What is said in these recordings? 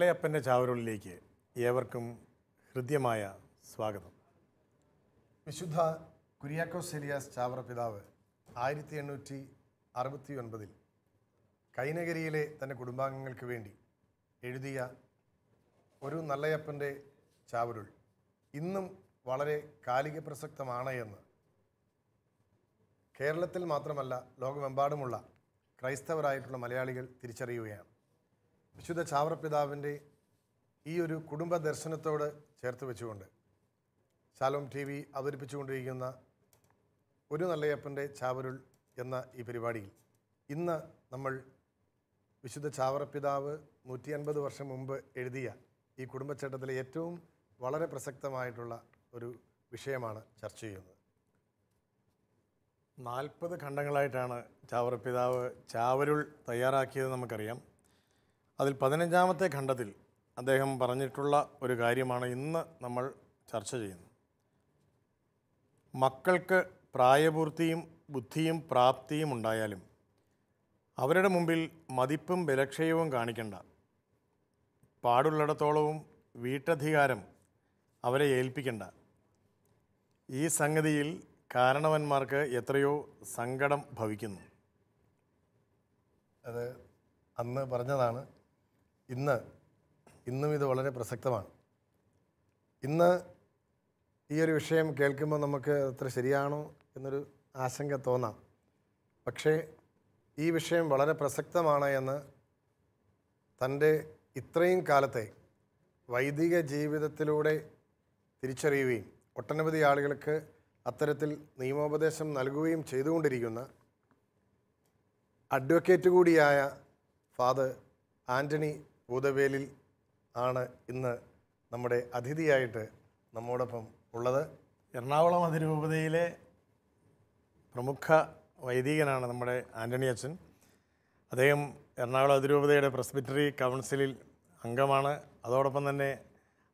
കള്ളയപ്പൻ്റെ ചാവരുള്ളിലേക്ക് ഏവർക്കും ഹൃദ്യമായ സ്വാഗതം വിശുദ്ധ കുര്യാക്കോസ് സെലിയാസ് ചാവറ പിതാവ് ആയിരത്തി എണ്ണൂറ്റി അറുപത്തി ഒൻപതിൽ കൈനഗരിയിലെ തൻ്റെ കുടുംബാംഗങ്ങൾക്ക് വേണ്ടി എഴുതിയ ഒരു നല്ലയപ്പൻ്റെ ചാവരുൾ ഇന്നും വളരെ കാലിക പ്രസക്തമാണ് എന്ന് കേരളത്തിൽ മാത്രമല്ല ലോകമെമ്പാടുമുള്ള ക്രൈസ്തവരായിട്ടുള്ള മലയാളികൾ തിരിച്ചറിയുകയാണ് വിശുദ്ധ ചാവറപിതാവിൻ്റെ ഈ ഒരു കുടുംബ ദർശനത്തോട് ചേർത്ത് വെച്ചുകൊണ്ട് ശാലോം ടി വി അവതരിപ്പിച്ചുകൊണ്ടിരിക്കുന്ന ഒരു നല്ലയപ്പൻ്റെ ചാവരുൾ എന്ന ഈ പരിപാടിയിൽ ഇന്ന് നമ്മൾ വിശുദ്ധ ചാവറപ്പിതാവ് നൂറ്റി അൻപത് വർഷം മുമ്പ് എഴുതിയ ഈ കുടുംബച്ചട്ടത്തിലെ ഏറ്റവും വളരെ പ്രസക്തമായിട്ടുള്ള ഒരു വിഷയമാണ് ചർച്ച ചെയ്യുന്നത് നാൽപ്പത് ഖണ്ഡങ്ങളായിട്ടാണ് ചാവറപ്പിതാവ് ചാവരുൾ തയ്യാറാക്കിയത് നമുക്കറിയാം അതിൽ പതിനഞ്ചാമത്തെ ഖണ്ഡത്തിൽ അദ്ദേഹം പറഞ്ഞിട്ടുള്ള ഒരു കാര്യമാണ് ഇന്ന് നമ്മൾ ചർച്ച ചെയ്യുന്നത് മക്കൾക്ക് പ്രായപൂർത്തിയും ബുദ്ധിയും പ്രാപ്തിയും ഉണ്ടായാലും അവരുടെ മുമ്പിൽ മതിപ്പും വിലക്ഷയവും കാണിക്കണ്ട പാടുള്ളിടത്തോളവും വീട്ടധികാരം അവരെ ഏൽപ്പിക്കണ്ട ഈ സംഗതിയിൽ കാരണവന്മാർക്ക് എത്രയോ സങ്കടം ഭവിക്കുന്നു അത് അന്ന് പറഞ്ഞതാണ് ഇന്ന് ഇന്നും ഇത് വളരെ പ്രസക്തമാണ് ഇന്ന് ഈ ഒരു വിഷയം കേൾക്കുമ്പോൾ നമുക്ക് അത്ര ശരിയാണോ എന്നൊരു ആശങ്ക തോന്നാം പക്ഷേ ഈ വിഷയം വളരെ പ്രസക്തമാണ് എന്ന് തൻ്റെ ഇത്രയും കാലത്തെ വൈദിക ജീവിതത്തിലൂടെ തിരിച്ചറിയുകയും ഒട്ടനവധി ആളുകൾക്ക് അത്തരത്തിൽ നിയമോപദേശം നൽകുകയും ചെയ്തുകൊണ്ടിരിക്കുന്ന അഡ്വക്കേറ്റ് കൂടിയായ ഫാദർ ആൻ്റണി ഭൂതവേലിൽ ആണ് ഇന്ന് നമ്മുടെ അതിഥിയായിട്ട് നമ്മോടൊപ്പം ഉള്ളത് എറണാകുളം അതിരൂപതയിലെ പ്രമുഖ വൈദികനാണ് നമ്മുടെ ആൻ്റണി അച്ഛൻ അദ്ദേഹം എറണാകുളം അതിരൂപതയുടെ പ്രസ്ബിറ്ററി കൗൺസിലിൽ അംഗമാണ് അതോടൊപ്പം തന്നെ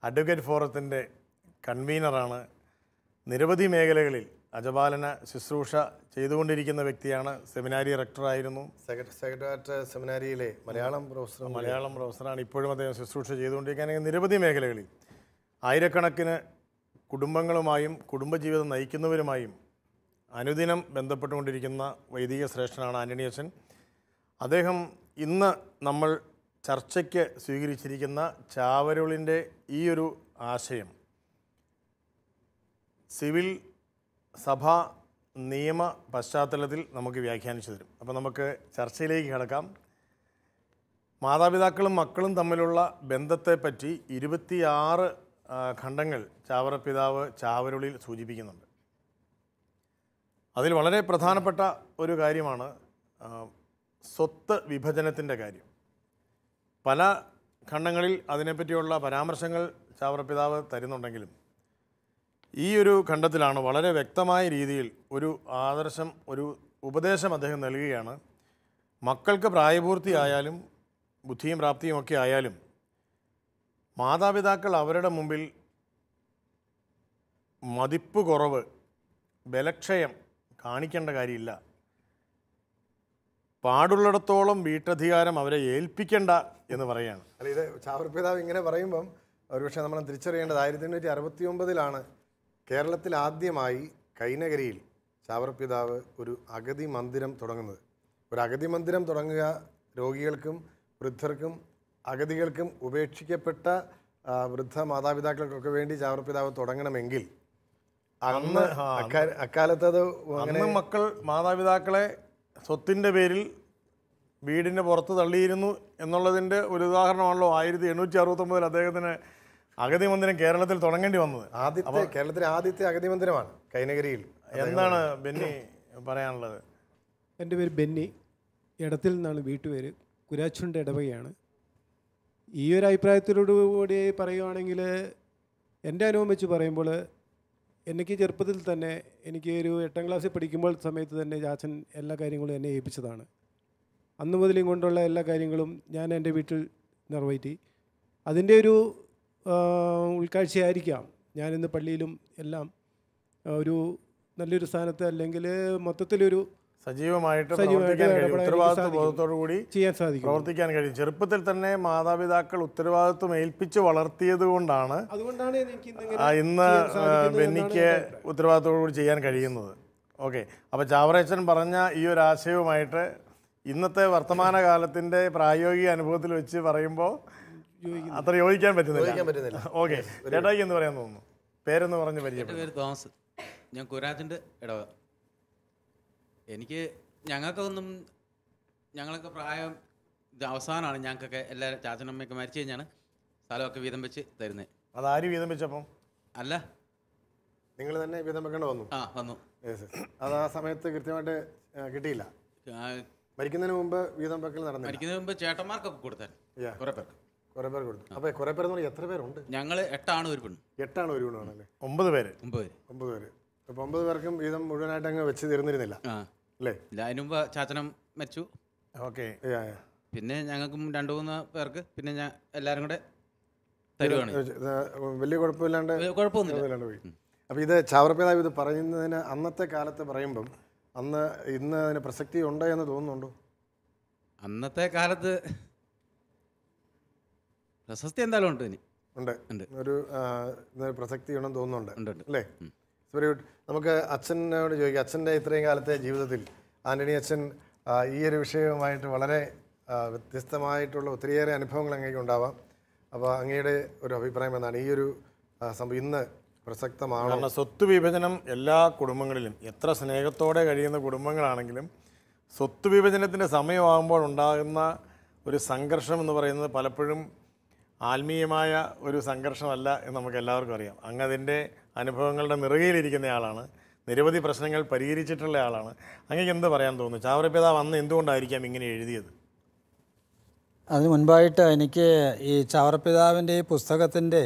അഡ്വക്കേറ്റ് ഫോറത്തിൻ്റെ കൺവീനറാണ് നിരവധി മേഖലകളിൽ അജപാലന ശുശ്രൂഷ ചെയ്തുകൊണ്ടിരിക്കുന്ന വ്യക്തിയാണ് സെമിനാരി ആയിരുന്നു സെക്രട്ടറിയേറ്റ് സെമിനാരിയിലെ മലയാളം പ്രൊഫസർ മലയാളം പ്രൊഫസറാണ് ഇപ്പോഴും അദ്ദേഹം ശുശ്രൂഷ ചെയ്തുകൊണ്ടിരിക്കുകയാണെങ്കിൽ നിരവധി മേഖലകളിൽ ആയിരക്കണക്കിന് കുടുംബങ്ങളുമായും കുടുംബജീവിതം നയിക്കുന്നവരുമായും അനുദിനം ബന്ധപ്പെട്ടുകൊണ്ടിരിക്കുന്ന വൈദിക ശ്രേഷ്ഠനാണ് അച്ഛൻ അദ്ദേഹം ഇന്ന് നമ്മൾ ചർച്ചയ്ക്ക് സ്വീകരിച്ചിരിക്കുന്ന ചാവരുളിൻ്റെ ഈ ഒരു ആശയം സിവിൽ സഭാ നിയമ പശ്ചാത്തലത്തിൽ നമുക്ക് വ്യാഖ്യാനിച്ചു തരും അപ്പോൾ നമുക്ക് ചർച്ചയിലേക്ക് കിടക്കാം മാതാപിതാക്കളും മക്കളും തമ്മിലുള്ള ബന്ധത്തെപ്പറ്റി ഇരുപത്തിയാറ് ഖണ്ഡങ്ങൾ ചാവറപ്പിതാവ് ചാവരുളിൽ സൂചിപ്പിക്കുന്നുണ്ട് അതിൽ വളരെ പ്രധാനപ്പെട്ട ഒരു കാര്യമാണ് സ്വത്ത് വിഭജനത്തിൻ്റെ കാര്യം പല ഖണ്ഡങ്ങളിൽ അതിനെപ്പറ്റിയുള്ള പരാമർശങ്ങൾ ചാവറപ്പിതാവ് തരുന്നുണ്ടെങ്കിലും ഈ ഒരു ഖണ്ഡത്തിലാണ് വളരെ വ്യക്തമായ രീതിയിൽ ഒരു ആദർശം ഒരു ഉപദേശം അദ്ദേഹം നൽകുകയാണ് മക്കൾക്ക് പ്രായപൂർത്തിയായാലും ബുദ്ധിയും പ്രാപ്തിയും ഒക്കെ ആയാലും മാതാപിതാക്കൾ അവരുടെ മുമ്പിൽ മതിപ്പ് കുറവ് ബലക്ഷയം കാണിക്കേണ്ട കാര്യമില്ല പാടുള്ളിടത്തോളം വീട്ടധികാരം അവരെ ഏൽപ്പിക്കേണ്ട എന്ന് പറയുകയാണ് അല്ല ഇത് ചാവർ പിതാവ് ഇങ്ങനെ പറയുമ്പം ഒരുപക്ഷെ നമ്മൾ തിരിച്ചറിയേണ്ടത് ആയിരത്തി എണ്ണൂറ്റി അറുപത്തി ഒമ്പതിലാണ് കേരളത്തിൽ ആദ്യമായി കൈനഗരിയിൽ ചാവർപിതാവ് ഒരു അഗതി മന്ദിരം തുടങ്ങുന്നത് ഒരു അഗതി മന്ദിരം തുടങ്ങുക രോഗികൾക്കും വൃദ്ധർക്കും അഗതികൾക്കും ഉപേക്ഷിക്കപ്പെട്ട വൃദ്ധ മാതാപിതാക്കൾക്കൊക്കെ വേണ്ടി ചാവർ തുടങ്ങണമെങ്കിൽ അന്ന് അക്കാലത്ത് അത് മക്കൾ മാതാപിതാക്കളെ സ്വത്തിൻ്റെ പേരിൽ വീടിൻ്റെ പുറത്ത് തള്ളിയിരുന്നു എന്നുള്ളതിൻ്റെ ഒരു ഉദാഹരണമാണല്ലോ ആയിരത്തി എണ്ണൂറ്റി അറുപത്തൊമ്പതിൽ അദ്ദേഹത്തിന് അഗതി മന്ദിരം കേരളത്തിൽ തുടങ്ങേണ്ടി വന്നത് ആദ്യത്തെ കേരളത്തിലെ ആദ്യത്തെ അഗതി മന്ദിരമാണ് കൈനഗരിയിൽ എന്താണ് ബെന്നി പറയാനുള്ളത് എൻ്റെ പേര് ബെന്നി ഇടത്തിൽ നിന്നാണ് വീട്ടുപേര് കുരാച്ചുണ്ട് ഇടവകയാണ് ഈ ഒരു അഭിപ്രായത്തിലോടുകൂടി പറയുകയാണെങ്കിൽ എൻ്റെ അനുഭവം വെച്ച് പറയുമ്പോൾ എനിക്ക് ചെറുപ്പത്തിൽ തന്നെ എനിക്ക് ഒരു എട്ടാം ക്ലാസ്സിൽ പഠിക്കുമ്പോൾ സമയത്ത് തന്നെ ചാച്ചൻ എല്ലാ കാര്യങ്ങളും എന്നെ ഏൽപ്പിച്ചതാണ് അന്ന് മുതലും കൊണ്ടുള്ള എല്ലാ കാര്യങ്ങളും ഞാൻ എൻ്റെ വീട്ടിൽ നിറവേറ്റി അതിൻ്റെ ഒരു ഉൾക്കാഴ്ചയായിരിക്കാം ഞാനിന്ന് പള്ളിയിലും എല്ലാം ഒരു നല്ലൊരു സ്ഥാനത്ത് അല്ലെങ്കിൽ മൊത്തത്തിലൊരു സജീവമായിട്ട് കൂടി ചെയ്യാൻ സാധിക്കും പ്രവർത്തിക്കാൻ കഴിയും ചെറുപ്പത്തിൽ തന്നെ മാതാപിതാക്കൾ ഉത്തരവാദിത്വം ഏൽപ്പിച്ച് വളർത്തിയത് കൊണ്ടാണ് ഇന്ന് ബെന്നിക്ക് കൂടി ചെയ്യാൻ കഴിയുന്നത് ഓക്കെ അപ്പോൾ ചാവറേച്ചൻ പറഞ്ഞ ഈ ഒരു ആശയവുമായിട്ട് ഇന്നത്തെ വർത്തമാനകാലത്തിന്റെ പ്രായോഗിക അനുഭവത്തിൽ വെച്ച് പറയുമ്പോൾ അത്ര യോജിക്കാൻ പറ്റുന്നില്ല ഓക്കെ ചേട്ടായി എന്ന് പറയാൻ തോന്നുന്നു പേരെന്ന് പറഞ്ഞ് പരിചയം തോമസ് ഞാൻ കുരാജിന്റെ ഇടവ എനിക്ക് ഞങ്ങൾക്കൊന്നും ഞങ്ങളൊക്കെ പ്രായം ഇത് അവസാനമാണ് ഞങ്ങൾക്കൊക്കെ എല്ലാവരും ചാച്ചനമ്മയൊക്കെ മരിച്ചു കഴിഞ്ഞാണ് സ്ഥലമൊക്കെ വീതം വെച്ച് തരുന്നത് അതാര് വീതം വെച്ചപ്പം അല്ല നിങ്ങൾ തന്നെ വീതം വെക്കേണ്ട വന്നു ആ വന്നു അത് ആ സമയത്ത് കൃത്യമായിട്ട് കിട്ടിയില്ല മരിക്കുന്നതിന് മുമ്പ് വീതം വെക്കൽ നടന്നു മരിക്കുന്നതിന് മുമ്പ് ചേട്ടന്മാർക്കൊക്കെ കൊടുത്താൽ കുറേ പേർക്ക് കുറെ പേർ കൊടുത്തു അപ്പൊ കുറെ പേർ എത്ര പേരുണ്ട് ഞങ്ങൾ എട്ടാണ് ഒരു പെണ്ണ് എട്ടാണ് ഒരു ആണല്ലേ ഒമ്പത് പേര് ഒമ്പത് ഒമ്പത് പേര് അപ്പൊ ഒമ്പത് പേർക്കും വീതം മുഴുവനായിട്ട് അങ്ങ് വെച്ച് തീർന്നിരുന്നില്ല അല്ലേ അതിനുമ്പ് ചാച്ചനം മരിച്ചു ഓക്കെ പിന്നെ ഞങ്ങൾക്കും രണ്ടു മൂന്ന് പേർക്ക് പിന്നെ ഞാൻ എല്ലാരും കൂടെ വലിയ കുഴപ്പമില്ലാണ്ട് കുഴപ്പമൊന്നുമില്ലാണ്ട് പോയി അപ്പൊ ഇത് ചാവർപ്പിതാവ് ഇത് പറയുന്നതിന് അന്നത്തെ കാലത്ത് പറയുമ്പം അന്ന് ഇന്ന് അതിന് പ്രസക്തി ഉണ്ടോ എന്ന് തോന്നുന്നുണ്ടോ അന്നത്തെ കാലത്ത് പ്രശസ്തി എന്തായാലും ഉണ്ട് ഇനി ഉണ്ട് ഒരു പ്രസക്തി ഉണ്ടെന്ന് തോന്നുന്നുണ്ട് അല്ലേ വെരി ഗുഡ് നമുക്ക് അച്ഛനോട് ചോദിക്കാം അച്ഛൻ്റെ ഇത്രയും കാലത്തെ ജീവിതത്തിൽ ആൻ്റണി അച്ഛൻ ഈ ഒരു വിഷയവുമായിട്ട് വളരെ വ്യത്യസ്തമായിട്ടുള്ള ഒത്തിരിയേറെ അനുഭവങ്ങൾ അങ്ങേക്ക് ഉണ്ടാവാം അപ്പോൾ അങ്ങയുടെ ഒരു അഭിപ്രായം എന്താണ് ഈ ഒരു സംഭവം ഇന്ന് പ്രസക്തമാണ് കാരണം സ്വത്ത് വിഭജനം എല്ലാ കുടുംബങ്ങളിലും എത്ര സ്നേഹത്തോടെ കഴിയുന്ന കുടുംബങ്ങളാണെങ്കിലും സ്വത്ത് വിഭജനത്തിൻ്റെ സമയമാകുമ്പോൾ ഉണ്ടാകുന്ന ഒരു സംഘർഷം എന്ന് പറയുന്നത് പലപ്പോഴും ആത്മീയമായ ഒരു സംഘർഷമല്ല എന്ന് നമുക്ക് എല്ലാവർക്കും അറിയാം അങ്ങ് അതിൻ്റെ അനുഭവങ്ങളുടെ ആളാണ് നിരവധി പ്രശ്നങ്ങൾ പരിഹരിച്ചിട്ടുള്ള ആളാണ് അങ്ങേക്ക് എന്ത് പറയാൻ തോന്നുന്നു ചാവറപ്പിതാവ് വന്ന് എന്തുകൊണ്ടായിരിക്കാം ഇങ്ങനെ എഴുതിയത് അതിന് മുൻപായിട്ട് എനിക്ക് ഈ ചാവറപ്പിതാവിൻ്റെ ഈ പുസ്തകത്തിൻ്റെ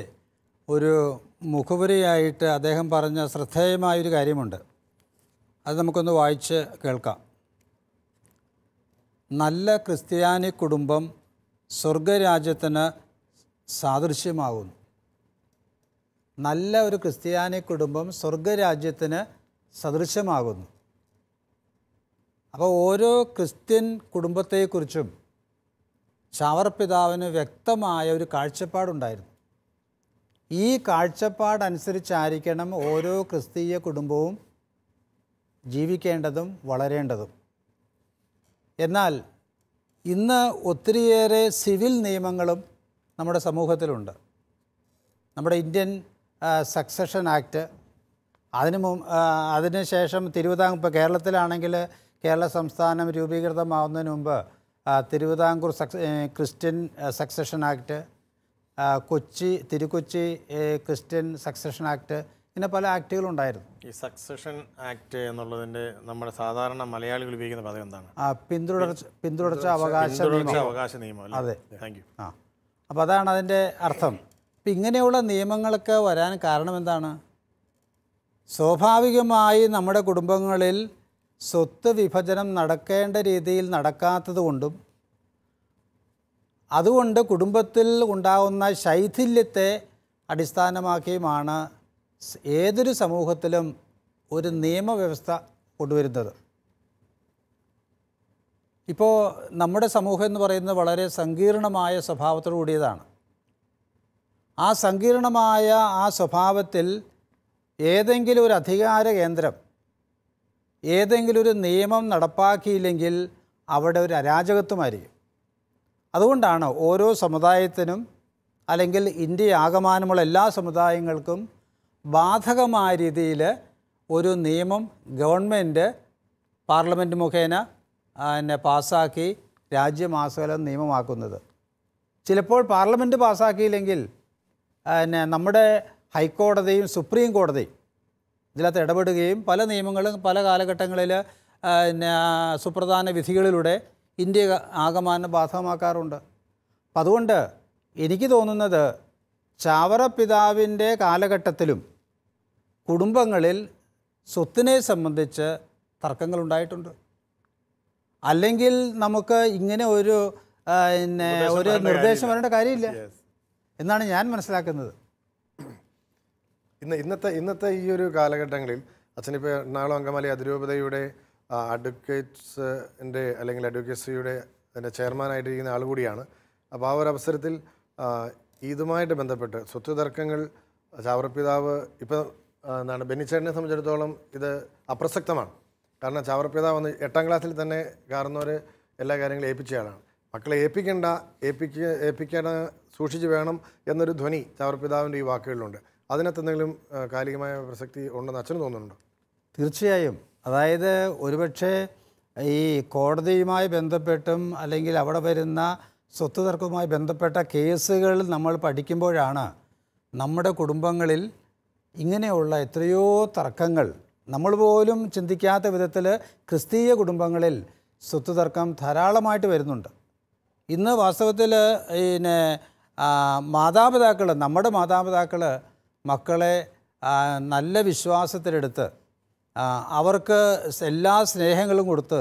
ഒരു മുഖപുരയായിട്ട് അദ്ദേഹം പറഞ്ഞ ശ്രദ്ധേയമായൊരു കാര്യമുണ്ട് അത് നമുക്കൊന്ന് വായിച്ച് കേൾക്കാം നല്ല ക്രിസ്ത്യാനി കുടുംബം സ്വർഗരാജ്യത്തിന് സാദൃശ്യമാകുന്നു നല്ല ഒരു ക്രിസ്ത്യാനി കുടുംബം സ്വർഗരാജ്യത്തിന് സദൃശ്യമാകുന്നു അപ്പോൾ ഓരോ ക്രിസ്ത്യൻ കുടുംബത്തെക്കുറിച്ചും ചാവർപിതാവിന് വ്യക്തമായ ഒരു കാഴ്ചപ്പാടുണ്ടായിരുന്നു ഈ കാഴ്ചപ്പാടനുസരിച്ചായിരിക്കണം ഓരോ ക്രിസ്തീയ കുടുംബവും ജീവിക്കേണ്ടതും വളരേണ്ടതും എന്നാൽ ഇന്ന് ഒത്തിരിയേറെ സിവിൽ നിയമങ്ങളും നമ്മുടെ സമൂഹത്തിലുണ്ട് നമ്മുടെ ഇന്ത്യൻ സക്സഷൻ ആക്ട് അതിന് അതിന് ശേഷം തിരുവിതാംകൂർ ഇപ്പോൾ കേരളത്തിലാണെങ്കിൽ കേരള സംസ്ഥാനം രൂപീകൃതമാവുന്നതിന് മുമ്പ് തിരുവിതാംകൂർ സക്സ് Christian succession act Kochi Thirukochi Christian succession act ഇങ്ങനെ പല ആക്ടുകളുണ്ടായിരുന്നു ഈ സക്സഷൻ ആക്ട് എന്നുള്ളതിൻ്റെ നമ്മുടെ സാധാരണ മലയാളികൾ ഉപയോഗിക്കുന്ന പദം എന്താണ് പിന്തുടർച്ച പിന്തുടർച്ച അവകാശ അവകാശ നിയമം അതെ താങ്ക് യു ആ അപ്പോൾ അതാണ് അതിൻ്റെ അർത്ഥം അപ്പം ഇങ്ങനെയുള്ള നിയമങ്ങളൊക്കെ വരാൻ കാരണം എന്താണ് സ്വാഭാവികമായി നമ്മുടെ കുടുംബങ്ങളിൽ സ്വത്ത് വിഭജനം നടക്കേണ്ട രീതിയിൽ നടക്കാത്തതുകൊണ്ടും അതുകൊണ്ട് കുടുംബത്തിൽ ഉണ്ടാകുന്ന ശൈഥില്യത്തെ അടിസ്ഥാനമാക്കിയുമാണ് ഏതൊരു സമൂഹത്തിലും ഒരു നിയമവ്യവസ്ഥ കൊണ്ടുവരുന്നത് ഇപ്പോൾ നമ്മുടെ സമൂഹം എന്ന് പറയുന്നത് വളരെ സങ്കീർണമായ സ്വഭാവത്തോടു കൂടിയതാണ് ആ സങ്കീർണമായ ആ സ്വഭാവത്തിൽ ഏതെങ്കിലും ഒരു അധികാര കേന്ദ്രം ഏതെങ്കിലും ഒരു നിയമം നടപ്പാക്കിയില്ലെങ്കിൽ അവിടെ ഒരു അരാജകത്വമായിരിക്കും അതുകൊണ്ടാണ് ഓരോ സമുദായത്തിനും അല്ലെങ്കിൽ ഇന്ത്യ ആകമാനമുള്ള എല്ലാ സമുദായങ്ങൾക്കും ബാധകമായ രീതിയിൽ ഒരു നിയമം ഗവൺമെൻറ് പാർലമെൻറ്റ് മുഖേന എന്നെ പാസ്സാക്കി രാജ്യമാസകലം നിയമമാക്കുന്നത് ചിലപ്പോൾ പാർലമെൻറ്റ് പാസ്സാക്കിയില്ലെങ്കിൽ പിന്നെ നമ്മുടെ ഹൈക്കോടതിയും സുപ്രീം കോടതിയും ഇതിനകത്ത് ഇടപെടുകയും പല നിയമങ്ങളും പല കാലഘട്ടങ്ങളിൽ പിന്നെ സുപ്രധാന വിധികളിലൂടെ ഇന്ത്യ ആകമാനം ബാധകമാക്കാറുണ്ട് അപ്പം അതുകൊണ്ട് എനിക്ക് തോന്നുന്നത് ചാവറ പിതാവിൻ്റെ കാലഘട്ടത്തിലും കുടുംബങ്ങളിൽ സ്വത്തിനെ സംബന്ധിച്ച് തർക്കങ്ങളുണ്ടായിട്ടുണ്ട് അല്ലെങ്കിൽ നമുക്ക് ഇങ്ങനെ ഒരു പിന്നെ ഒരു നിർദ്ദേശം വരേണ്ട കാര്യമില്ല എന്നാണ് ഞാൻ മനസ്സിലാക്കുന്നത് ഇന്ന് ഇന്നത്തെ ഇന്നത്തെ ഈ ഒരു കാലഘട്ടങ്ങളിൽ അച്ഛനിപ്പോൾ എറണാകുളം അങ്കമാലി അതിരൂപതയുടെ അഡ്വക്കേറ്റ്സിൻ്റെ അല്ലെങ്കിൽ അഡ്വക്കേസിയുടെ അതിൻ്റെ ചെയർമാനായിട്ടിരിക്കുന്ന ആൾ കൂടിയാണ് അപ്പോൾ ആ ഒരു അവസരത്തിൽ ഇതുമായിട്ട് ബന്ധപ്പെട്ട് സ്വത്ത് തർക്കങ്ങൾ ചാവറപ്പിതാവ് ഇപ്പം എന്താണ് ബെന്നിച്ചേട്ടനെ സംബന്ധിച്ചിടത്തോളം ഇത് അപ്രസക്തമാണ് കാരണം ചാവറപ്പിതാവ് വന്ന് എട്ടാം ക്ലാസ്സിൽ തന്നെ കാരണവർ എല്ലാ കാര്യങ്ങളും ഏൽപ്പിച്ച ആളാണ് മക്കളെ ഏൽപ്പിക്കേണ്ട ഏൽപ്പിക്ക ഏൽപ്പിക്കേണ്ട സൂക്ഷിച്ച് വേണം എന്നൊരു ധ്വനി ചാവർപിതാവിൻ്റെ ഈ വാക്കുകളിലുണ്ട് എന്തെങ്കിലും കാലികമായ പ്രസക്തി ഉണ്ടെന്ന് അച്ഛന് തോന്നുന്നുണ്ടോ തീർച്ചയായും അതായത് ഒരുപക്ഷെ ഈ കോടതിയുമായി ബന്ധപ്പെട്ടും അല്ലെങ്കിൽ അവിടെ വരുന്ന സ്വത്ത് തർക്കവുമായി ബന്ധപ്പെട്ട കേസുകൾ നമ്മൾ പഠിക്കുമ്പോഴാണ് നമ്മുടെ കുടുംബങ്ങളിൽ ഇങ്ങനെയുള്ള എത്രയോ തർക്കങ്ങൾ നമ്മൾ പോലും ചിന്തിക്കാത്ത വിധത്തിൽ ക്രിസ്തീയ കുടുംബങ്ങളിൽ സ്വത്ത് തർക്കം ധാരാളമായിട്ട് വരുന്നുണ്ട് ഇന്ന് വാസ്തവത്തിൽ പിന്നെ മാതാപിതാക്കൾ നമ്മുടെ മാതാപിതാക്കൾ മക്കളെ നല്ല വിശ്വാസത്തിലെടുത്ത് അവർക്ക് എല്ലാ സ്നേഹങ്ങളും കൊടുത്ത്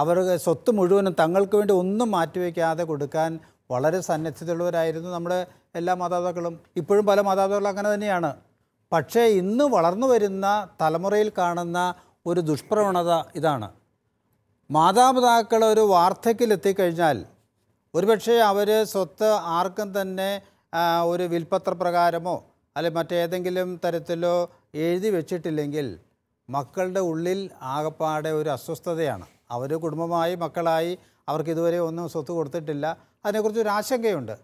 അവർ സ്വത്ത് മുഴുവനും തങ്ങൾക്ക് വേണ്ടി ഒന്നും മാറ്റിവെക്കാതെ കൊടുക്കാൻ വളരെ സന്നദ്ധതയുള്ളവരായിരുന്നു നമ്മുടെ എല്ലാ മാതാപിതാക്കളും ഇപ്പോഴും പല മാതാപിതാക്കളും അങ്ങനെ തന്നെയാണ് പക്ഷേ ഇന്ന് വളർന്നു വരുന്ന തലമുറയിൽ കാണുന്ന ഒരു ദുഷ്പ്രവണത ഇതാണ് മാതാപിതാക്കൾ ഒരു എത്തിക്കഴിഞ്ഞാൽ ഒരുപക്ഷെ അവർ സ്വത്ത് ആർക്കും തന്നെ ഒരു പ്രകാരമോ അല്ലെ മറ്റേതെങ്കിലും തരത്തിലോ എഴുതി വെച്ചിട്ടില്ലെങ്കിൽ മക്കളുടെ ഉള്ളിൽ ആകപ്പാടെ ഒരു അസ്വസ്ഥതയാണ് അവർ കുടുംബമായി മക്കളായി അവർക്ക് ഇതുവരെ ഒന്നും സ്വത്ത് കൊടുത്തിട്ടില്ല അതിനെക്കുറിച്ച് ഒരു ആശങ്കയുണ്ട്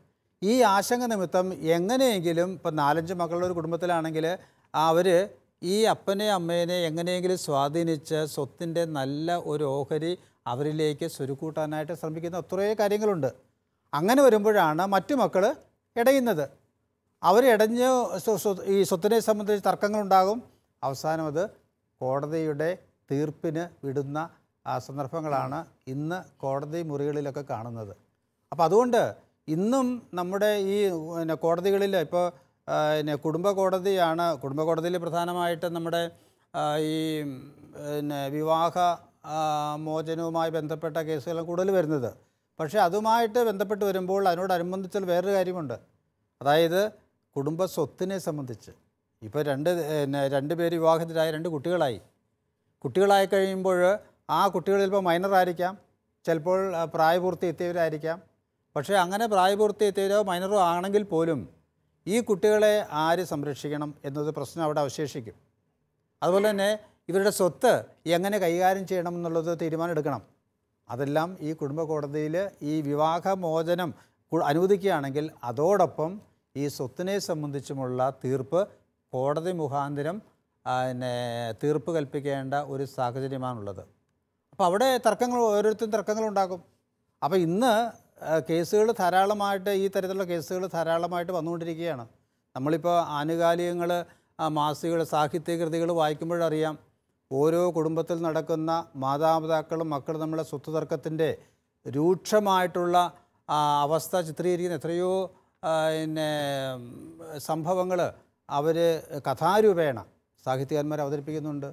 ഈ ആശങ്ക നിമിത്തം എങ്ങനെയെങ്കിലും ഇപ്പം നാലഞ്ച് മക്കളുടെ ഒരു കുടുംബത്തിലാണെങ്കിൽ അവർ ഈ അപ്പനെ അമ്മേനെ എങ്ങനെയെങ്കിലും സ്വാധീനിച്ച് സ്വത്തിൻ്റെ നല്ല ഒരു ഓഹരി അവരിലേക്ക് സ്വരുക്കൂട്ടാനായിട്ട് ശ്രമിക്കുന്ന അത്രയേ കാര്യങ്ങളുണ്ട് അങ്ങനെ വരുമ്പോഴാണ് മറ്റു മക്കൾ ഇടയുന്നത് അവർ ഇടഞ്ഞ് ഈ സ്വത്തിനെ സംബന്ധിച്ച് തർക്കങ്ങളുണ്ടാകും അവസാനം അത് കോടതിയുടെ തീർപ്പിന് വിടുന്ന സന്ദർഭങ്ങളാണ് ഇന്ന് കോടതി മുറികളിലൊക്കെ കാണുന്നത് അപ്പോൾ അതുകൊണ്ട് ഇന്നും നമ്മുടെ ഈ പിന്നെ കോടതികളിൽ ഇപ്പോൾ പിന്നെ കുടുംബ കോടതിയാണ് കുടുംബ കോടതിയിൽ പ്രധാനമായിട്ടും നമ്മുടെ ഈ പിന്നെ വിവാഹ മോചനവുമായി ബന്ധപ്പെട്ട കേസുകളാണ് കൂടുതൽ വരുന്നത് പക്ഷേ അതുമായിട്ട് ബന്ധപ്പെട്ട് വരുമ്പോൾ അതിനോടനുബന്ധിച്ചുള്ള വേറൊരു കാര്യമുണ്ട് അതായത് കുടുംബ സ്വത്തിനെ സംബന്ധിച്ച് ഇപ്പോൾ രണ്ട് പിന്നെ രണ്ട് പേര് വിവാഹത്തിലായി രണ്ട് കുട്ടികളായി കുട്ടികളായി കഴിയുമ്പോൾ ആ കുട്ടികൾ ഇപ്പോൾ മൈനറായിരിക്കാം ചിലപ്പോൾ പ്രായപൂർത്തി എത്തിയവരായിരിക്കാം പക്ഷേ അങ്ങനെ പ്രായപൂർത്തി എത്തിയതോ മൈനറോ ആണെങ്കിൽ പോലും ഈ കുട്ടികളെ ആര് സംരക്ഷിക്കണം എന്നത് പ്രശ്നം അവിടെ അവശേഷിക്കും അതുപോലെ തന്നെ ഇവരുടെ സ്വത്ത് എങ്ങനെ കൈകാര്യം ചെയ്യണം എന്നുള്ളത് തീരുമാനമെടുക്കണം അതെല്ലാം ഈ കുടുംബ കോടതിയിൽ ഈ വിവാഹമോചനം അനുവദിക്കുകയാണെങ്കിൽ അതോടൊപ്പം ഈ സ്വത്തിനെ സംബന്ധിച്ചുമുള്ള തീർപ്പ് കോടതി മുഖാന്തരം പിന്നെ തീർപ്പ് കൽപ്പിക്കേണ്ട ഒരു സാഹചര്യമാണുള്ളത് അപ്പോൾ അവിടെ തർക്കങ്ങൾ ഓരോരുത്തരും തർക്കങ്ങളുണ്ടാക്കും അപ്പോൾ ഇന്ന് കേസുകൾ ധാരാളമായിട്ട് ഈ തരത്തിലുള്ള കേസുകൾ ധാരാളമായിട്ട് വന്നുകൊണ്ടിരിക്കുകയാണ് നമ്മളിപ്പോൾ ആനുകാലികങ്ങൾ മാസികൾ സാഹിത്യകൃതികൾ വായിക്കുമ്പോഴറിയാം ഓരോ കുടുംബത്തിൽ നടക്കുന്ന മാതാപിതാക്കളും മക്കളും നമ്മളെ സ്വത്ത് തർക്കത്തിൻ്റെ രൂക്ഷമായിട്ടുള്ള അവസ്ഥ ചിത്രീകരിക്കുന്ന എത്രയോ പിന്നെ സംഭവങ്ങൾ അവർ കഥാരൂപേണ സാഹിത്യകാരന്മാർ അവതരിപ്പിക്കുന്നുണ്ട്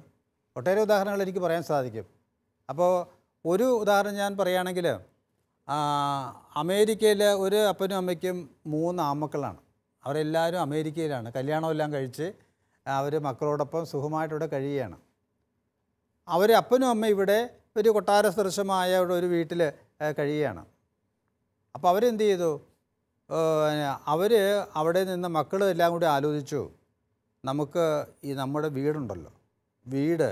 ഒട്ടേറെ ഉദാഹരണങ്ങൾ എനിക്ക് പറയാൻ സാധിക്കും അപ്പോൾ ഒരു ഉദാഹരണം ഞാൻ പറയുകയാണെങ്കിൽ അമേരിക്കയിലെ ഒരു അപ്പനും അമ്മയ്ക്കും മൂന്ന് ആമക്കളാണ് അവരെല്ലാവരും അമേരിക്കയിലാണ് കല്യാണമെല്ലാം കഴിച്ച് അവർ മക്കളോടൊപ്പം സുഖമായിട്ടിവിടെ കഴിയുകയാണ് അവർ അപ്പനും അമ്മ ഇവിടെ ഒരു കൊട്ടാര സദൃശമായ ഒരു വീട്ടിൽ കഴിയുകയാണ് അപ്പോൾ അവരെന്ത് ചെയ്തു അവർ അവിടെ നിന്ന് മക്കൾ എല്ലാം കൂടി ആലോചിച്ചു നമുക്ക് ഈ നമ്മുടെ വീടുണ്ടല്ലോ വീട്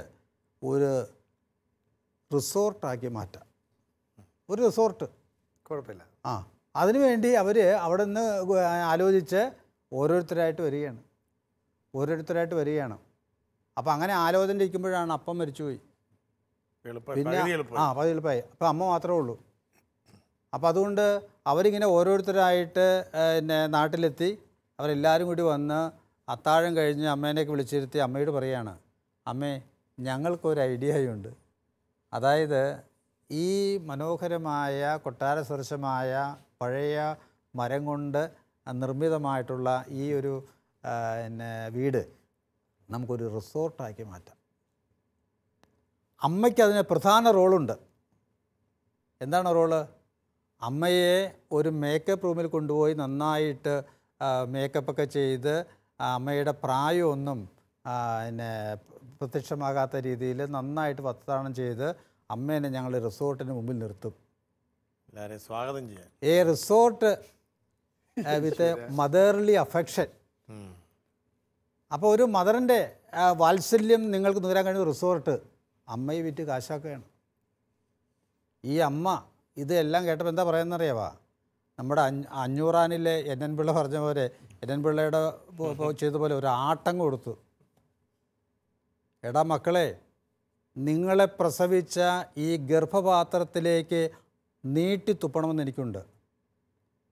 ഒരു റിസോർട്ടാക്കി മാറ്റാം ഒരു റിസോർട്ട് കുഴപ്പമില്ല ആ അതിനുവേണ്ടി അവർ അവിടെ നിന്ന് ആലോചിച്ച് ഓരോരുത്തരായിട്ട് വരികയാണ് ഓരോരുത്തരായിട്ട് വരികയാണ് അപ്പോൾ അങ്ങനെ ആലോചന ഇരിക്കുമ്പോഴാണ് അപ്പം മരിച്ചുപോയി പിന്നെ ആ പതി എളുപ്പമായി അപ്പോൾ അമ്മ മാത്രമേ ഉള്ളൂ അപ്പോൾ അതുകൊണ്ട് അവരിങ്ങനെ ഓരോരുത്തരായിട്ട് പിന്നെ നാട്ടിലെത്തി അവരെല്ലാവരും കൂടി വന്ന് അത്താഴം കഴിഞ്ഞ് അമ്മേനെയൊക്കെ വിളിച്ചിരുത്തി അമ്മയോട് പറയാണ് അമ്മേ ഞങ്ങൾക്കൊരു ഐഡിയയുണ്ട് അതായത് ഈ മനോഹരമായ കൊട്ടാര സദൃശമായ പഴയ മരം കൊണ്ട് നിർമ്മിതമായിട്ടുള്ള ഈ ഒരു പിന്നെ വീട് നമുക്കൊരു റിസോർട്ടാക്കി മാറ്റാം അമ്മയ്ക്ക് അതിന് പ്രധാന റോളുണ്ട് എന്താണ് റോള് അമ്മയെ ഒരു മേക്കപ്പ് റൂമിൽ കൊണ്ടുപോയി നന്നായിട്ട് മേക്കപ്പൊക്കെ ചെയ്ത് അമ്മയുടെ പ്രായമൊന്നും പിന്നെ പ്രത്യക്ഷമാകാത്ത രീതിയിൽ നന്നായിട്ട് വസ്ത്രധാരണം ചെയ്ത് അമ്മേനെ ഞങ്ങൾ റിസോർട്ടിന് മുമ്പിൽ നിർത്തും എല്ലാവരെയും സ്വാഗതം ചെയ്യാം ഏ റിസോർട്ട് വിത്ത് മദേർലി അഫെക്ഷൻ അപ്പോൾ ഒരു മദറിൻ്റെ വാത്സല്യം നിങ്ങൾക്ക് നേരാൻ കഴിഞ്ഞ റിസോർട്ട് അമ്മയെ വിറ്റ് കാശാക്കുകയാണ് ഈ അമ്മ ഇതെല്ലാം കേട്ടപ്പോൾ എന്താ പറയുന്നറിയാവാ നമ്മുടെ അഞ്ഞൂറാനിലെ എൻ എൻ പിള്ള പറഞ്ഞ പോലെ എൻ എൻ പിള്ളയുടെ ചെയ്ത പോലെ ഒരു ആട്ടം കൊടുത്തു എടാ മക്കളെ നിങ്ങളെ പ്രസവിച്ച ഈ ഗർഭപാത്രത്തിലേക്ക് നീട്ടിത്തുപ്പണമെന്ന് എനിക്കുണ്ട്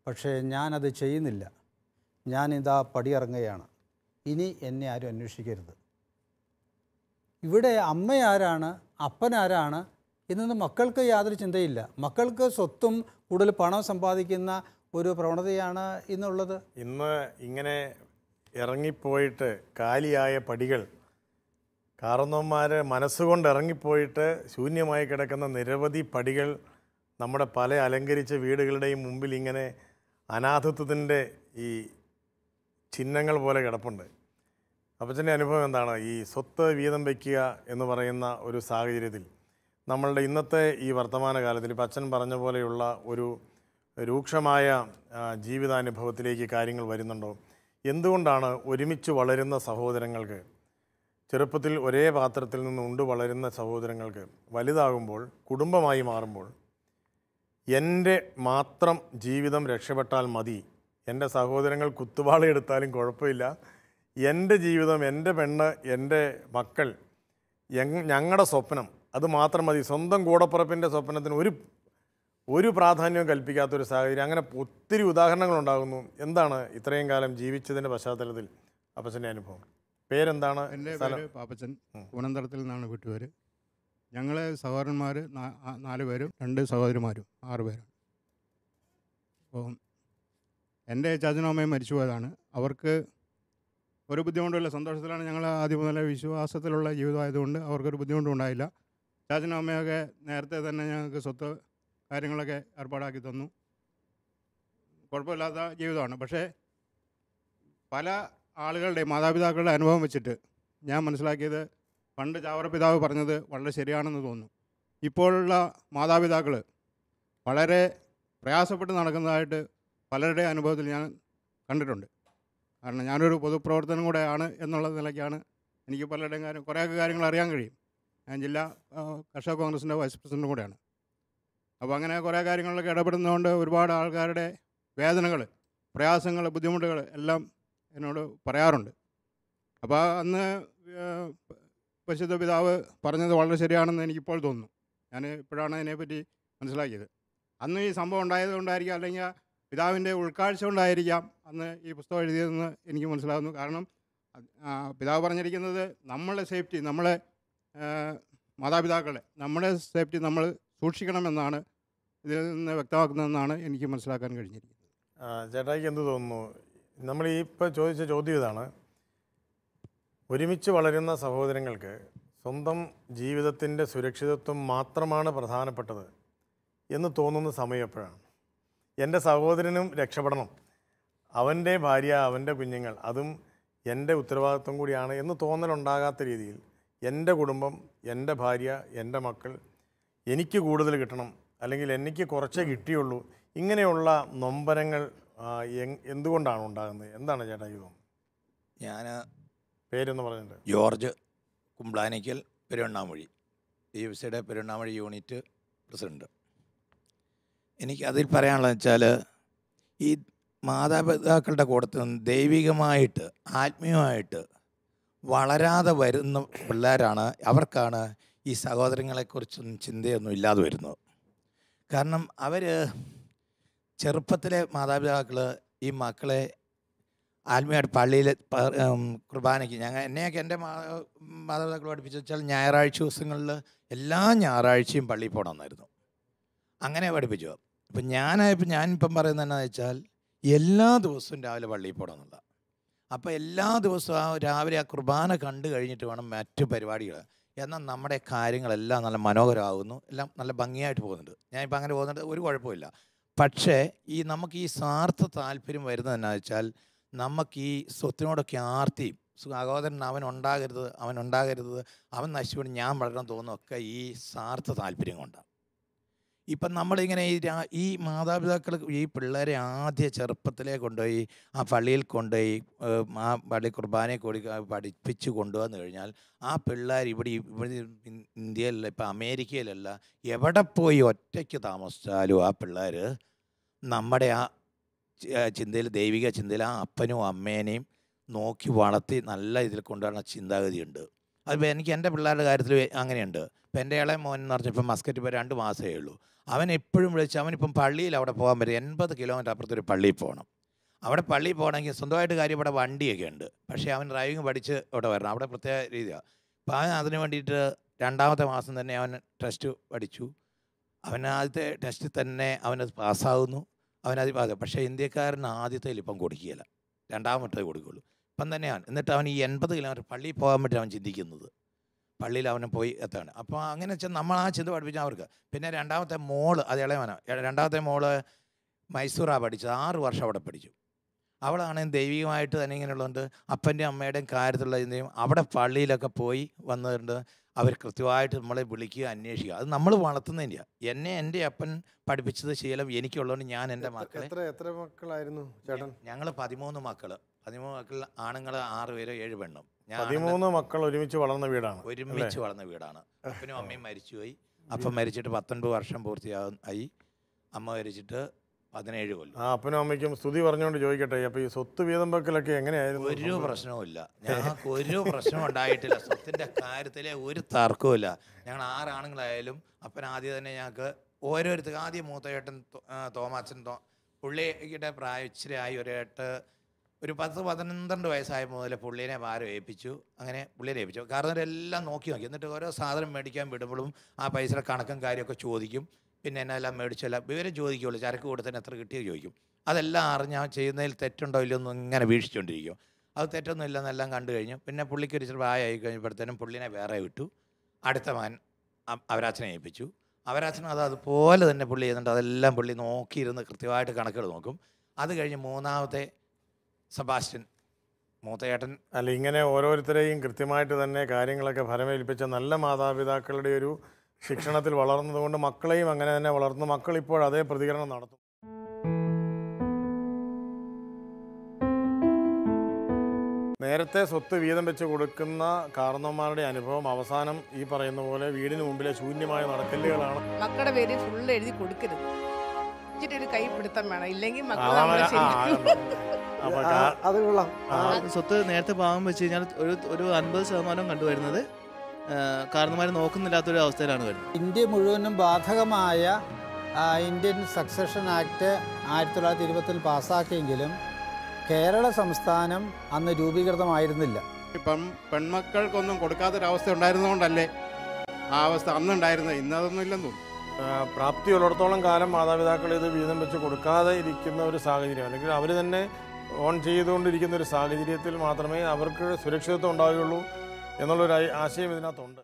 പക്ഷേ ഞാനത് ചെയ്യുന്നില്ല ഞാനിതാ പടിയിറങ്ങുകയാണ് ഇനി എന്നെ ആരും അന്വേഷിക്കരുത് ഇവിടെ ആരാണ് അപ്പനാരാണ് എന്നൊന്നും മക്കൾക്ക് യാതൊരു ചിന്തയില്ല മക്കൾക്ക് സ്വത്തും കൂടുതൽ പണം സമ്പാദിക്കുന്ന ഒരു പ്രവണതയാണ് ഇന്നുള്ളത് ഇന്ന് ഇങ്ങനെ ഇറങ്ങിപ്പോയിട്ട് കാലിയായ പടികൾ കാർന്നവന്മാർ മനസ്സുകൊണ്ട് ഇറങ്ങിപ്പോയിട്ട് ശൂന്യമായി കിടക്കുന്ന നിരവധി പടികൾ നമ്മുടെ പല അലങ്കരിച്ച വീടുകളുടെയും മുമ്പിൽ ഇങ്ങനെ അനാഥത്വത്തിൻ്റെ ഈ ചിഹ്നങ്ങൾ പോലെ കിടപ്പുണ്ട് അപ്പച്ചൻ്റെ അനുഭവം എന്താണ് ഈ സ്വത്ത് വീതം വയ്ക്കുക എന്ന് പറയുന്ന ഒരു സാഹചര്യത്തിൽ നമ്മളുടെ ഇന്നത്തെ ഈ വർത്തമാന കാലത്തിൽ ഇപ്പം അച്ഛൻ പറഞ്ഞ പോലെയുള്ള ഒരു രൂക്ഷമായ ജീവിതാനുഭവത്തിലേക്ക് കാര്യങ്ങൾ വരുന്നുണ്ടോ എന്തുകൊണ്ടാണ് ഒരുമിച്ച് വളരുന്ന സഹോദരങ്ങൾക്ക് ചെറുപ്പത്തിൽ ഒരേ പാത്രത്തിൽ നിന്ന് ഉണ്ട് വളരുന്ന സഹോദരങ്ങൾക്ക് വലുതാകുമ്പോൾ കുടുംബമായി മാറുമ്പോൾ എൻ്റെ മാത്രം ജീവിതം രക്ഷപ്പെട്ടാൽ മതി എൻ്റെ സഹോദരങ്ങൾ കുത്തുവാള കുഴപ്പമില്ല എൻ്റെ ജീവിതം എൻ്റെ പെണ്ണ് എൻ്റെ മക്കൾ ഞങ്ങളുടെ സ്വപ്നം അത് മാത്രം മതി സ്വന്തം കൂടപ്പുറപ്പിൻ്റെ സ്വപ്നത്തിന് ഒരു ഒരു പ്രാധാന്യവും കൽപ്പിക്കാത്തൊരു സാഹചര്യം അങ്ങനെ ഒത്തിരി ഉദാഹരണങ്ങളുണ്ടാകുന്നു എന്താണ് ഇത്രയും കാലം ജീവിച്ചതിൻ്റെ പശ്ചാത്തലത്തിൽ അപ്പച്ചൻ്റെ അനുഭവം പേരെന്താണ് എൻ്റെ പേര് പാപ്പച്ചൻ കൂനന്തളത്തിൽ നിന്നാണ് വീട്ടുപേര് ഞങ്ങൾ സഹോദരന്മാർ നാല് പേരും രണ്ട് സഹോദരിമാരും ആറ് പേരും അപ്പോൾ എൻ്റെ ചാച്ചനും അമ്മയും മരിച്ചു പോയതാണ് അവർക്ക് ഒരു ബുദ്ധിമുട്ടുമില്ല സന്തോഷത്തിലാണ് ഞങ്ങൾ ആദ്യം മുതലേ വിശ്വാസത്തിലുള്ള ജീവിതമായതുകൊണ്ട് അവർക്കൊരു ബുദ്ധിമുട്ടും ഉണ്ടായില്ല ചാച്ചനും അമ്മയൊക്കെ നേരത്തെ തന്നെ ഞങ്ങൾക്ക് സ്വത്ത് കാര്യങ്ങളൊക്കെ ഏർപ്പാടാക്കി തന്നു കുഴപ്പമില്ലാത്ത ജീവിതമാണ് പക്ഷേ പല ആളുകളുടെ മാതാപിതാക്കളുടെ അനുഭവം വെച്ചിട്ട് ഞാൻ മനസ്സിലാക്കിയത് പണ്ട് ചാവറ പിതാവ് പറഞ്ഞത് വളരെ ശരിയാണെന്ന് തോന്നുന്നു ഇപ്പോഴുള്ള മാതാപിതാക്കൾ വളരെ പ്രയാസപ്പെട്ട് നടക്കുന്നതായിട്ട് പലരുടെ അനുഭവത്തിൽ ഞാൻ കണ്ടിട്ടുണ്ട് കാരണം ഞാനൊരു പൊതുപ്രവർത്തനം കൂടെയാണ് എന്നുള്ള നിലയ്ക്കാണ് എനിക്ക് പലരുടെയും കാര്യം കുറേയൊക്കെ കാര്യങ്ങൾ അറിയാൻ കഴിയും ഞാൻ ജില്ലാ കർഷക കോൺഗ്രസിൻ്റെ വൈസ് പ്രസിഡൻറ്റും കൂടെയാണ് അപ്പോൾ അങ്ങനെ കുറേ കാര്യങ്ങളിലൊക്കെ ഇടപെടുന്നതുകൊണ്ട് ഒരുപാട് ആൾക്കാരുടെ വേദനകൾ പ്രയാസങ്ങൾ ബുദ്ധിമുട്ടുകൾ എല്ലാം എന്നോട് പറയാറുണ്ട് അപ്പോൾ അന്ന് പരിശുദ്ധ പിതാവ് പറഞ്ഞത് വളരെ ശരിയാണെന്ന് എനിക്കിപ്പോൾ തോന്നുന്നു ഞാൻ ഇപ്പോഴാണ് അതിനെപ്പറ്റി മനസ്സിലാക്കിയത് അന്ന് ഈ സംഭവം ഉണ്ടായത് കൊണ്ടായിരിക്കാം അല്ലെങ്കിൽ പിതാവിൻ്റെ ഉൾക്കാഴ്ച കൊണ്ടായിരിക്കാം അന്ന് ഈ പുസ്തകം എഴുതിയതെന്ന് എനിക്ക് മനസ്സിലാകുന്നു കാരണം പിതാവ് പറഞ്ഞിരിക്കുന്നത് നമ്മളെ സേഫ്റ്റി നമ്മളെ മാതാപിതാക്കളെ നമ്മുടെ സേഫ്റ്റി നമ്മൾ സൂക്ഷിക്കണമെന്നാണ് ഇതിൽ നിന്ന് വ്യക്തമാക്കുന്നതെന്നാണ് എനിക്ക് മനസ്സിലാക്കാൻ കഴിഞ്ഞിരിക്കുന്നത് ചേട്ടായിക്ക് എന്ത് തോന്നുന്നു നമ്മൾ ഈ ഇപ്പോൾ ചോദിച്ച ചോദ്യം ഇതാണ് ഒരുമിച്ച് വളരുന്ന സഹോദരങ്ങൾക്ക് സ്വന്തം ജീവിതത്തിൻ്റെ സുരക്ഷിതത്വം മാത്രമാണ് പ്രധാനപ്പെട്ടത് എന്ന് തോന്നുന്ന സമയം എപ്പോഴാണ് എൻ്റെ സഹോദരനും രക്ഷപ്പെടണം അവൻ്റെ ഭാര്യ അവൻ്റെ കുഞ്ഞുങ്ങൾ അതും എൻ്റെ ഉത്തരവാദിത്വം കൂടിയാണ് എന്ന് തോന്നലുണ്ടാകാത്ത രീതിയിൽ എൻ്റെ കുടുംബം എൻ്റെ ഭാര്യ എൻ്റെ മക്കൾ എനിക്ക് കൂടുതൽ കിട്ടണം അല്ലെങ്കിൽ എനിക്ക് കുറച്ചേ കിട്ടിയുള്ളൂ ഇങ്ങനെയുള്ള നൊമ്പരങ്ങൾ എന്തുകൊണ്ടാണ് ഉണ്ടാകുന്നത് എന്താണ് ചേട്ടാ ഇത് ഞാൻ പേരെന്ന് പറഞ്ഞിട്ട് George Kumblanickal Peruvannamuzhi D F സിയുടെ പെരുവണ്ണാമൊഴി യൂണിറ്റ് പ്രസിഡൻറ്റ് എനിക്ക് അതിൽ പറയാനുള്ളത് വെച്ചാൽ ഈ മാതാപിതാക്കളുടെ കൂടത്ത് നിന്ന് ദൈവികമായിട്ട് ആത്മീയമായിട്ട് വളരാതെ വരുന്ന പിള്ളേരാണ് അവർക്കാണ് ഈ സഹോദരങ്ങളെക്കുറിച്ചൊന്നും ചിന്തയൊന്നും ഇല്ലാതെ വരുന്നത് കാരണം അവർ ചെറുപ്പത്തിലെ മാതാപിതാക്കൾ ഈ മക്കളെ ആത്മീയമായിട്ട് പള്ളിയിൽ കുർബാനയ്ക്ക് ഞങ്ങൾ എന്നെയൊക്കെ എൻ്റെ മാതാപിതാക്കൾ പഠിപ്പിച്ച വെച്ചാൽ ഞായറാഴ്ച ദിവസങ്ങളിൽ എല്ലാ ഞായറാഴ്ചയും പള്ളിയിൽ പോകണമെന്നായിരുന്നു അങ്ങനെ പഠിപ്പിച്ചു അപ്പം ഞാനായപ്പോൾ ഞാനിപ്പം പറയുന്നത് എന്നാന്ന് വെച്ചാൽ എല്ലാ ദിവസവും രാവിലെ പള്ളിയിൽ പോകണമെന്നുള്ള അപ്പോൾ എല്ലാ ദിവസവും ആ രാവിലെ ആ കുർബാന കണ്ടു കഴിഞ്ഞിട്ട് വേണം മറ്റു പരിപാടികൾ എന്നാൽ നമ്മുടെ കാര്യങ്ങളെല്ലാം നല്ല മനോഹരമാകുന്നു എല്ലാം നല്ല ഭംഗിയായിട്ട് പോകുന്നുണ്ട് ഞാനിപ്പോൾ അങ്ങനെ പോകുന്നുണ്ട് ഒരു കുഴപ്പമില്ല പക്ഷേ ഈ നമുക്ക് ഈ സ്വാർത്ഥ താല്പര്യം വരുന്നത് എന്നാ വെച്ചാൽ നമുക്ക് ഈ സ്വത്തിനോടൊക്കെ ആർത്തിയും സുഖാഗോദരൻ അവൻ ഉണ്ടാകരുത് അവൻ ഉണ്ടാകരുത് അവൻ നശിപ്പിടും ഞാൻ വളരണം തോന്നുമൊക്കെ ഈ സ്വാർത്ഥ താല്പര്യം കൊണ്ടാണ് ഇപ്പം നമ്മളിങ്ങനെ ഈ ഈ മാതാപിതാക്കൾ ഈ പിള്ളേരെ ആദ്യ ചെറുപ്പത്തിലേ കൊണ്ടുപോയി ആ പള്ളിയിൽ കൊണ്ടുപോയി ആ പള്ളി കുർബാനയെ കൂടി പഠിപ്പിച്ച് കൊണ്ടുവന്നു കഴിഞ്ഞാൽ ആ പിള്ളേർ ഇവിടെ ഇവിടെ ഇന്ത്യയിലല്ല ഇപ്പം അമേരിക്കയിലല്ല എവിടെ പോയി ഒറ്റയ്ക്ക് താമസിച്ചാലും ആ പിള്ളേർ നമ്മുടെ ആ ചിന്തയിൽ ദൈവിക ചിന്തയിൽ ആ അപ്പനും അമ്മേനെയും നോക്കി വളർത്തി നല്ല ഇതിൽ കൊണ്ടുവരണ ചിന്താഗതിയുണ്ട് അതിപ്പോൾ എനിക്ക് എൻ്റെ പിള്ളേരുടെ കാര്യത്തിൽ അങ്ങനെയുണ്ട് ഇപ്പം എൻ്റെ ഇളയ മോൻ എന്ന് പറഞ്ഞപ്പോൾ മസ്കറ്റ് ഇപ്പോൾ രണ്ട് മാസമേ ഉള്ളൂ അവൻ എപ്പോഴും വിളിച്ച് അവനിപ്പം പള്ളിയിൽ അവിടെ പോകാൻ പറ്റും എൺപത് കിലോമീറ്റർ അപ്പുറത്തൊരു പള്ളിയിൽ പോകണം അവിടെ പള്ളിയിൽ പോകണമെങ്കിൽ സ്വന്തമായിട്ട് കാര്യം ഇവിടെ വണ്ടിയൊക്കെ ഉണ്ട് പക്ഷേ അവൻ ഡ്രൈവിംഗ് പഠിച്ച് ഇവിടെ വരണം അവിടെ പ്രത്യേക രീതിയാണ് അപ്പം അവൻ അതിന് വേണ്ടിയിട്ട് രണ്ടാമത്തെ മാസം തന്നെ അവൻ ടെസ്റ്റ് പഠിച്ചു അവൻ ആദ്യത്തെ ടെസ്റ്റിൽ തന്നെ അവനത് പാസ്സാകുന്നു അവൻ അതിപാത പക്ഷേ ഇന്ത്യക്കാരന് ആദ്യത്തെ ലിപ്പം കൊടുക്കുകയില്ല രണ്ടാമത്തെ കൊടുക്കുകയുള്ളൂ ഇപ്പം തന്നെയാണ് എന്നിട്ട് അവൻ ഈ എൺപത് കിലോമീറ്റർ പള്ളിയിൽ പോകാൻ പറ്റി അവൻ ചിന്തിക്കുന്നത് പള്ളിയിൽ അവനെ പോയി എത്താണ് അപ്പോൾ അങ്ങനെ വെച്ചാൽ നമ്മൾ ആ ചിന്ത പഠിപ്പിച്ചാൽ അവർക്ക് പിന്നെ രണ്ടാമത്തെ മോള് അത് ഇളയവനാണ് രണ്ടാമത്തെ മോള് മൈസൂറാണ് പഠിച്ചത് ആറ് വർഷം അവിടെ പഠിച്ചു അവളാണ് ദൈവികമായിട്ട് തന്നെ ഇങ്ങനെയുള്ളതുകൊണ്ട് അപ്പൻ്റെയും അമ്മയുടെയും കാര്യത്തിലുള്ള ചിന്തയും അവിടെ പള്ളിയിലൊക്കെ പോയി വന്നിട്ടുണ്ട് അവർ കൃത്യമായിട്ട് നമ്മളെ വിളിക്കുക അന്വേഷിക്കുക അത് നമ്മൾ വളർത്തുന്നതിൻ്റെയാണ് എന്നെ എൻ്റെ അപ്പൻ പഠിപ്പിച്ചത് ശീലം എനിക്കുള്ളതുകൊണ്ട് ഞാൻ എൻ്റെ മക്കൾ എത്ര എത്ര മക്കളായിരുന്നു ചേട്ടൻ ഞങ്ങൾ പതിമൂന്ന് മക്കൾ പതിമൂന്ന് മക്കൾ ആണുങ്ങൾ ആറ് പേരോ ഏഴ് പെണ്ണും പതിമൂന്ന് മക്കൾ ഒരുമിച്ച് വളർന്ന വീടാണ് ഒരുമിച്ച് വളർന്ന വീടാണ് അപ്പനും അമ്മയും മരിച്ചുപോയി അപ്പം മരിച്ചിട്ട് പത്തൊൻപത് വർഷം പൂർത്തിയാകും ആയി അമ്മ മരിച്ചിട്ട് പതിനേഴ് കൊല്ലം ആ അപ്പനും അമ്മയ്ക്കും സ്തുതി പറഞ്ഞുകൊണ്ട് ചോദിക്കട്ടെ അപ്പോൾ ഈ സ്വത്ത് വീതം വെക്കലൊക്കെ എങ്ങനെയായിരുന്നു ഒരു പ്രശ്നവുമില്ല ഞങ്ങൾക്ക് ഒരു പ്രശ്നം ഉണ്ടായിട്ടില്ല സ്വത്തിന്റെ കാര്യത്തിലെ ഒരു തർക്കവുമില്ല ഞങ്ങൾ ആറാണുങ്ങളായാലും അപ്പൻ ആദ്യം തന്നെ ഞങ്ങൾക്ക് ഓരോരുത്തർക്ക് ആദ്യം മൂത്തയേട്ടൻ തോമാച്ചൻ തോ പുള്ളിയുടെ പ്രായച്ചിരായി ഇച്ചിരി ആയി ഒരു ഏട്ട് ഒരു പത്ത് പന്ത്രണ്ട് വയസ്സായ മുതൽ പുള്ളീനെ ഭാരം ഏൽപ്പിച്ചു അങ്ങനെ പുള്ളിയെ ഏൽപ്പിച്ചു കാരണം എല്ലാം നോക്കി നോക്കി എന്നിട്ട് ഓരോ സാധനം മേടിക്കാൻ വിടുമ്പോഴും ആ പൈസയുടെ കണക്കും കാര്യമൊക്കെ ചോദിക്കും പിന്നെ എല്ലാം മേടിച്ചല്ല വിവരം ചോദിക്കുള്ളൂ ചരക്ക് കൂടത്തിന് എത്ര കിട്ടിയോ ചോദിക്കും അതെല്ലാം അറിഞ്ഞ് ആ ചെയ്യുന്നതിൽ തെറ്റുണ്ടോ ഇല്ലയോ ഇങ്ങനെ വീക്ഷിച്ചുകൊണ്ടിരിക്കും അത് തെറ്റൊന്നും ഇല്ലെന്നെല്ലാം കണ്ടു കഴിഞ്ഞു പിന്നെ പുള്ളിക്ക് ഒരു ഇച്ചിരി പ്രായമായി കഴിഞ്ഞപ്പോഴത്തേനും പുള്ളിനെ വേറെ വിട്ടു അടുത്ത മകൻ അവരാച്ചനെ ഏൽപ്പിച്ചു അവരാച്ചൻ അത് അതുപോലെ തന്നെ പുള്ളി ചെയ്യുന്നുണ്ട് അതെല്ലാം പുള്ളി നോക്കിയിരുന്ന് കൃത്യമായിട്ട് കണക്കുകൾ നോക്കും അത് കഴിഞ്ഞ് മൂന്നാമത്തെ സബാസ്റ്റ്യൻ മൂത്തയേട്ടൻ അല്ല ഇങ്ങനെ ഓരോരുത്തരെയും കൃത്യമായിട്ട് തന്നെ കാര്യങ്ങളൊക്കെ ഫലമേൽപ്പിച്ച നല്ല മാതാപിതാക്കളുടെ ഒരു ശിക്ഷണത്തിൽ വളർന്നതുകൊണ്ട് മക്കളെയും അങ്ങനെ തന്നെ വളർന്നു മക്കൾ ഇപ്പോൾ അതേ പ്രതികരണം നടത്തും നേരത്തെ സ്വത്ത് വീതം വെച്ച് കൊടുക്കുന്ന കാരണവന്മാരുടെ അനുഭവം അവസാനം ഈ പറയുന്ന പോലെ വീടിന് മുമ്പിലെ ശൂന്യമായ നടക്കല്ലുകളാണ് മക്കളുടെ പേര് ഫുള്ള് എഴുതി കൊടുക്കരുത് ഒരു പിടുത്തം വേണം ഇല്ലെങ്കിൽ അത് കൊള്ളാം സ്വത്ത് നേരത്തെ ഭാഗം വെച്ച് കഴിഞ്ഞാൽ ഒരു ഒരു അൻപത് ശതമാനം കണ്ടുവരുന്നത് കാരണന്മാരെ നോക്കുന്നില്ലാത്തൊരു അവസ്ഥയിലാണ് വരുന്നത് ഇന്ത്യ മുഴുവനും ബാധകമായ ഇന്ത്യൻ സക്സഷൻ ആക്ട് ആയിരത്തി തൊള്ളായിരത്തി ഇരുപത്തിൽ പാസ്സാക്കിയെങ്കിലും കേരള സംസ്ഥാനം അന്ന് രൂപീകൃതമായിരുന്നില്ല ഇപ്പം പെൺമക്കൾക്കൊന്നും കൊടുക്കാത്തൊരവസ്ഥ ഉണ്ടായിരുന്നതുകൊണ്ടല്ലേ ആ അവസ്ഥ അന്നുണ്ടായിരുന്നത് ഇന്നതൊന്നും ഇല്ലെന്നും പ്രാപ്തിയുള്ളിടത്തോളം കാലം മാതാപിതാക്കൾ ഇത് വീതം വെച്ച് കൊടുക്കാതെ ഇരിക്കുന്ന ഒരു സാഹചര്യം അല്ലെങ്കിൽ അവർ തന്നെ ഓൺ ചെയ്തുകൊണ്ടിരിക്കുന്ന ഒരു സാഹചര്യത്തിൽ മാത്രമേ അവർക്ക് സുരക്ഷിതത്വം ഉണ്ടാവുകയുള്ളൂ എന്നുള്ളൊരു ആശയം ഇതിനകത്തുണ്ട്